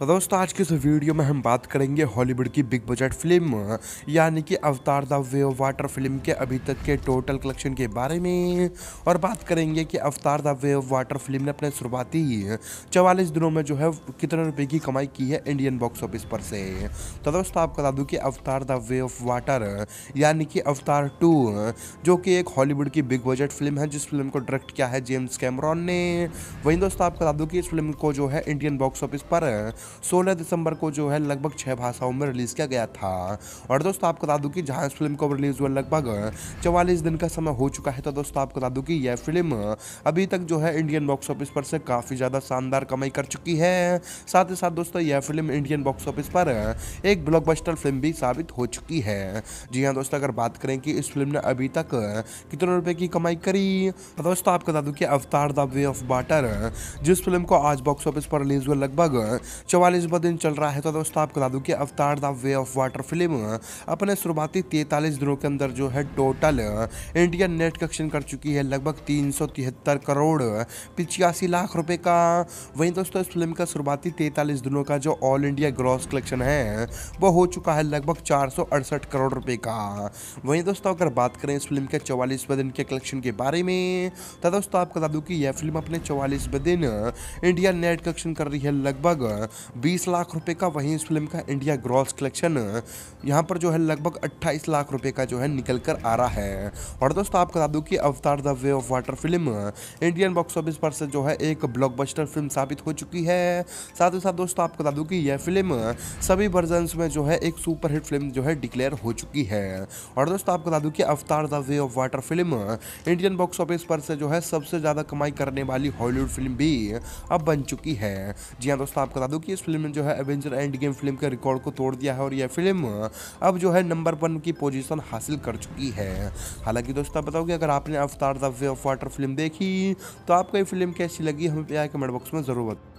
तो दोस्तों आज की इस वीडियो में हम बात करेंगे हॉलीवुड की बिग बजट फिल्म यानी कि Avatar the way of water film के अभी तक के टोटल कलेक्शन के बारे में और बात करेंगे कि Avatar the way of water film ने अपने शुरुआती चवालीस दिनों में जो है कितने रुपए की कमाई की है इंडियन बॉक्स ऑफिस पर से तो दोस्तों आपको बता दूँ कि Avatar the way of water यानी कि अवतार टू जो कि एक हॉलीवुड की बिग बजट फिल्म है जिस फिल्म को डायरेक्ट किया है जेम्स कैमरॉन ने वहीं दोस्तों आपको बता दूँ कि इस फिल्म को जो है इंडियन बॉक्स ऑफिस पर सोलह दिसंबर को जो है लगभग छः भाषाओं में रिलीज़ किया गया था और दोस्तों आपको बता दूँ कि जहाँ इस फिल्म को रिलीज़ हुआ लगभग चवालीस दिन का समय हो चुका है तो दोस्तों आपको बता दूँ कि यह फिल्म अभी तक जो है इंडियन बॉक्स ऑफिस पर से काफ़ी ज़्यादा शानदार कमाई कर चुकी है साथ ही साथ दोस्तों यह फिल्म इंडियन बॉक्स ऑफिस पर एक ब्लॉकबस्टर फिल्म भी साबित हो चुकी है जी हाँ दोस्तों अगर बात करें कि इस फिल्म ने अभी तक कितने रुपए की कमाई करी तो दोस्तों आपको बता दूं कि Avatar the way of water जिस फिल्म को आज बॉक्स ऑफिस पर रिलीज हुआ लगभग चवालीसवा दिन चल रहा है तो दोस्तों आपको बता दूँ कि Avatar the way of water film अपने शुरुआती तैंतालीस दिनों के अंदर जो है टोटल इंडियन नेट कलेक्शन कर चुकी है लगभग तीन करोड़ पिचासी लाख रुपए का वहीं दोस्तों इस फिल्म का शुरुआती तैंतालीस दिनों का जो ऑल इंडिया ग्रॉस कलेक्शन है वो हो चुका है लगभग चार करोड़ रुपये का वहीं दोस्तों अगर बात करें इस फिल्म के चौवालीसवें दिन के कलेक्शन के बारे में तो दोस्तों आपको बता दूँ कि यह फिल्म अपने चौवालीसवें दिन इंडिया नेट कलेक्शन कर रही है लगभग बीस लाख रुपये का वहीं इस फिल्म का इंडिया ग्रॉस कलेक्शन यहाँ पर जो है लगभग अट्ठाईस लाख रुपये का जो है निकल कर आ रहा है और दोस्तों आपको बता दूँ कि Avatar the way of water film Indian box office पर से जो है एक ब्लॉकबस्टर फिल्म साबित हो चुकी है साथ ही साथ दोस्तों आपको बता दूँ कि यह फिल्म सभी वर्जन में जो है एक सुपरहिट फिल्म जो है डिक्लेयर हो चुकी है और दोस्तों आपको बता दूँ कि Avatar the way of water film Indian box office पर से जो है सबसे ज़्यादा कमाई करने वाली हॉलीवुड फिल्म भी अब बन चुकी है जी हाँ दोस्तों आपको बता दूँ कि इस फिल्म ने जो है एवेंजर एंड गेम फिल्म के रिकॉर्ड को तोड़ दिया है और यह फिल्म अब जो है नंबर वन की पोजीशन हासिल कर चुकी है हालांकि दोस्तों बताओ कि अगर आपने Avatar the way of water film देखी तो आपको ये फिल्म कैसी लगी हमें कमेंट बॉक्स में ज़रूर बताओ